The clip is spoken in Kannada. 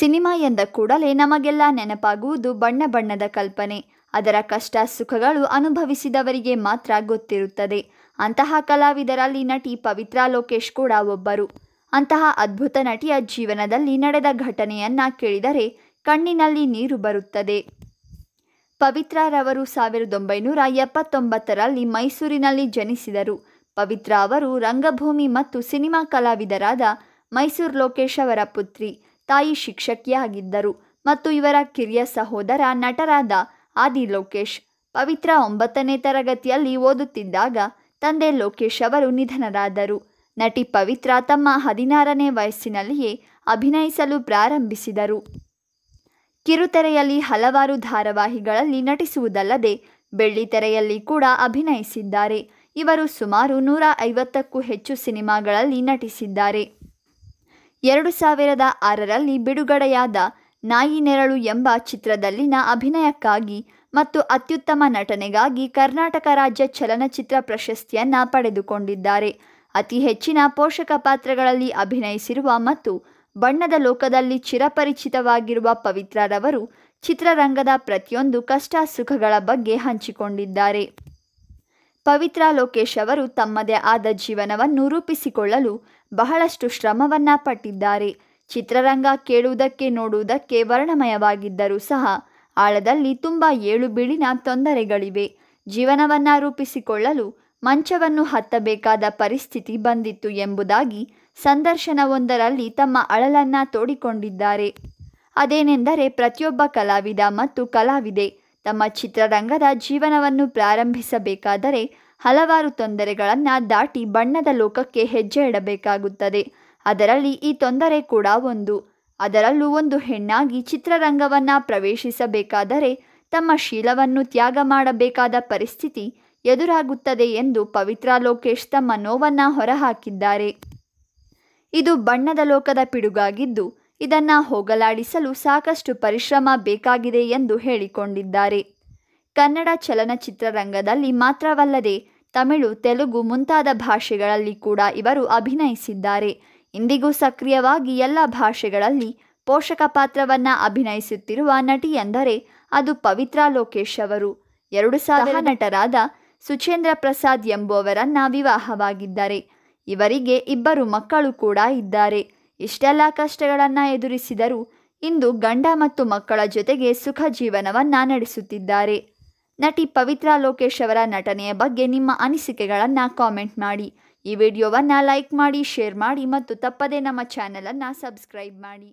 ಸಿನಿಮಾ ಎಂದ ಕೂಡಲೇ ನಮಗೆಲ್ಲ ನೆನಪಾಗುವುದು ಬಣ್ಣ ಬಣ್ಣದ ಕಲ್ಪನೆ ಅದರ ಕಷ್ಟ ಸುಖಗಳು ಅನುಭವಿಸಿದವರಿಗೆ ಮಾತ್ರ ಗೊತ್ತಿರುತ್ತದೆ ಅಂತಹ ಕಲಾವಿದರಲ್ಲಿ ನಟಿ ಪವಿತ್ರಾ ಲೋಕೇಶ್ ಕೂಡ ಒಬ್ಬರು ಅಂತಹ ಅದ್ಭುತ ನಟಿಯ ಜೀವನದಲ್ಲಿ ನಡೆದ ಘಟನೆಯನ್ನ ಕೇಳಿದರೆ ಕಣ್ಣಿನಲ್ಲಿ ನೀರು ಬರುತ್ತದೆ ಪವಿತ್ರಾರವರು ಸಾವಿರದ ಒಂಬೈನೂರ ಎಪ್ಪತ್ತೊಂಬತ್ತರಲ್ಲಿ ಮೈಸೂರಿನಲ್ಲಿ ಜನಿಸಿದರು ಪವಿತ್ರಾ ಅವರು ರಂಗಭೂಮಿ ಮತ್ತು ಸಿನಿಮಾ ಕಲಾವಿದರಾದ ಮೈಸೂರು ಲೋಕೇಶ್ ಅವರ ಪುತ್ರಿ ತಾಯಿ ಶಿಕ್ಷಕಿಯಾಗಿದ್ದರು ಮತ್ತು ಇವರ ಕಿರಿಯ ಸಹೋದರ ನಟರಾದ ಆದಿ ಲೋಕೇಶ್ ಪವಿತ್ರ ಒಂಬತ್ತನೇ ತರಗತಿಯಲ್ಲಿ ಓದುತ್ತಿದ್ದಾಗ ತಂದೆ ಲೋಕೇಶ್ ಅವರು ನಿಧನರಾದರು ನಟಿ ಪವಿತ್ರ ತಮ್ಮ ಹದಿನಾರನೇ ವಯಸ್ಸಿನಲ್ಲಿಯೇ ಅಭಿನಯಿಸಲು ಪ್ರಾರಂಭಿಸಿದರು ಕಿರುತೆರೆಯಲ್ಲಿ ಹಲವಾರು ಧಾರಾವಾಹಿಗಳಲ್ಲಿ ನಟಿಸುವುದಲ್ಲದೆ ಬೆಳ್ಳಿತೆರೆಯಲ್ಲಿ ಕೂಡ ಅಭಿನಯಿಸಿದ್ದಾರೆ ಇವರು ಸುಮಾರು ನೂರ ಐವತ್ತಕ್ಕೂ ಹೆಚ್ಚು ಸಿನಿಮಾಗಳಲ್ಲಿ ನಟಿಸಿದ್ದಾರೆ ಎರಡು ಸಾವಿರದ ಆರರಲ್ಲಿ ಬಿಡುಗಡೆಯಾದ ನಾಯಿ ನೆರಳು ಎಂಬ ಚಿತ್ರದಲ್ಲಿನ ಅಭಿನಯಕ್ಕಾಗಿ ಮತ್ತು ಅತ್ಯುತ್ತಮ ನಟನೆಗಾಗಿ ಕರ್ನಾಟಕ ರಾಜ್ಯ ಚಲನಚಿತ್ರ ಪ್ರಶಸ್ತಿಯನ್ನು ಪಡೆದುಕೊಂಡಿದ್ದಾರೆ ಅತಿ ಹೆಚ್ಚಿನ ಪೋಷಕ ಪಾತ್ರಗಳಲ್ಲಿ ಅಭಿನಯಿಸಿರುವ ಮತ್ತು ಬಣ್ಣದ ಲೋಕದಲ್ಲಿ ಚಿರಪರಿಚಿತವಾಗಿರುವ ಪವಿತ್ರರವರು ಚಿತ್ರರಂಗದ ಪ್ರತಿಯೊಂದು ಕಷ್ಟ ಸುಖಗಳ ಬಗ್ಗೆ ಹಂಚಿಕೊಂಡಿದ್ದಾರೆ ಪವಿತ್ರ ಲೋಕೇಶ್ ಅವರು ತಮ್ಮದೇ ಆದ ಜೀವನವನ್ನು ರೂಪಿಸಿಕೊಳ್ಳಲು ಬಹಳಷ್ಟು ಶ್ರಮವನ್ನ ಪಟ್ಟಿದ್ದಾರೆ ಚಿತ್ರರಂಗ ಕೇಳುವುದಕ್ಕೆ ನೋಡುವುದಕ್ಕೆ ವರ್ಣಮಯವಾಗಿದ್ದರೂ ಸಹ ಆಳದಲ್ಲಿ ತುಂಬ ಏಳುಬೀಳಿನ ತೊಂದರೆಗಳಿವೆ ಜೀವನವನ್ನ ರೂಪಿಸಿಕೊಳ್ಳಲು ಮಂಚವನ್ನು ಹತ್ತಬೇಕಾದ ಪರಿಸ್ಥಿತಿ ಬಂದಿತ್ತು ಎಂಬುದಾಗಿ ಸಂದರ್ಶನವೊಂದರಲ್ಲಿ ತಮ್ಮ ಅಳಲನ್ನ ತೋಡಿಕೊಂಡಿದ್ದಾರೆ ಅದೇನೆಂದರೆ ಪ್ರತಿಯೊಬ್ಬ ಕಲಾವಿದ ಮತ್ತು ಕಲಾವಿದೆ ತಮ್ಮ ಚಿತ್ರರಂಗದ ಜೀವನವನ್ನು ಪ್ರಾರಂಭಿಸಬೇಕಾದರೆ ಹಲವಾರು ತೊಂದರೆಗಳನ್ನು ದಾಟಿ ಬಣ್ಣದ ಲೋಕಕ್ಕೆ ಹೆಜ್ಜೆ ಇಡಬೇಕಾಗುತ್ತದೆ ಅದರಲ್ಲಿ ಈ ತೊಂದರೆ ಕೂಡ ಒಂದು ಅದರಲ್ಲೂ ಒಂದು ಹೆಣ್ಣಾಗಿ ಚಿತ್ರರಂಗವನ್ನು ಪ್ರವೇಶಿಸಬೇಕಾದರೆ ತಮ್ಮ ಶೀಲವನ್ನು ತ್ಯಾಗ ಮಾಡಬೇಕಾದ ಪರಿಸ್ಥಿತಿ ಎದುರಾಗುತ್ತದೆ ಎಂದು ಪವಿತ್ರ ಲೋಕೇಶ್ ತಮ್ಮ ನೋವನ್ನು ಹೊರಹಾಕಿದ್ದಾರೆ ಇದು ಬಣ್ಣದ ಲೋಕದ ಪಿಡುಗಾಗಿದ್ದು ಇದನ್ನು ಹೋಗಲಾಡಿಸಲು ಸಾಕಷ್ಟು ಪರಿಶ್ರಮ ಬೇಕಾಗಿದೆ ಎಂದು ಹೇಳಿಕೊಂಡಿದ್ದಾರೆ ಕನ್ನಡ ಚಲನಚಿತ್ರರಂಗದಲ್ಲಿ ಮಾತ್ರವಲ್ಲದೆ ತಮಿಳು ತೆಲುಗು ಮುಂತಾದ ಭಾಷೆಗಳಲ್ಲಿ ಕೂಡ ಇವರು ಅಭಿನಯಿಸಿದ್ದಾರೆ ಇಂದಿಗೂ ಸಕ್ರಿಯವಾಗಿ ಎಲ್ಲ ಭಾಷೆಗಳಲ್ಲಿ ಪೋಷಕ ಪಾತ್ರವನ್ನು ಅಭಿನಯಿಸುತ್ತಿರುವ ನಟಿ ಎಂದರೆ ಅದು ಪವಿತ್ರಾ ಲೋಕೇಶ್ ಅವರು ಎರಡು ಸಾವಿರ ನಟರಾದ ಸುಚೇಂದ್ರ ಪ್ರಸಾದ್ ಎಂಬುವರನ್ನ ವಿವಾಹವಾಗಿದ್ದಾರೆ ಇವರಿಗೆ ಇಬ್ಬರು ಮಕ್ಕಳು ಕೂಡ ಇದ್ದಾರೆ ಇಷ್ಟೆಲ್ಲ ಕಷ್ಟಗಳನ್ನು ಎದುರಿಸಿದರೂ ಇಂದು ಗಂಡ ಮತ್ತು ಮಕ್ಕಳ ಜೊತೆಗೆ ಸುಖ ಜೀವನವನ್ನು ನಡೆಸುತ್ತಿದ್ದಾರೆ ನಟಿ ಪವಿತ್ರಾ ಲೋಕೇಶ್ ಅವರ ನಟನೆಯ ಬಗ್ಗೆ ನಿಮ್ಮ ಅನಿಸಿಕೆಗಳನ್ನು ಕಾಮೆಂಟ್ ಮಾಡಿ ಈ ವಿಡಿಯೋವನ್ನು ಲೈಕ್ ಮಾಡಿ ಶೇರ್ ಮಾಡಿ ಮತ್ತು ತಪ್ಪದೇ ನಮ್ಮ ಚಾನಲನ್ನು ಸಬ್ಸ್ಕ್ರೈಬ್ ಮಾಡಿ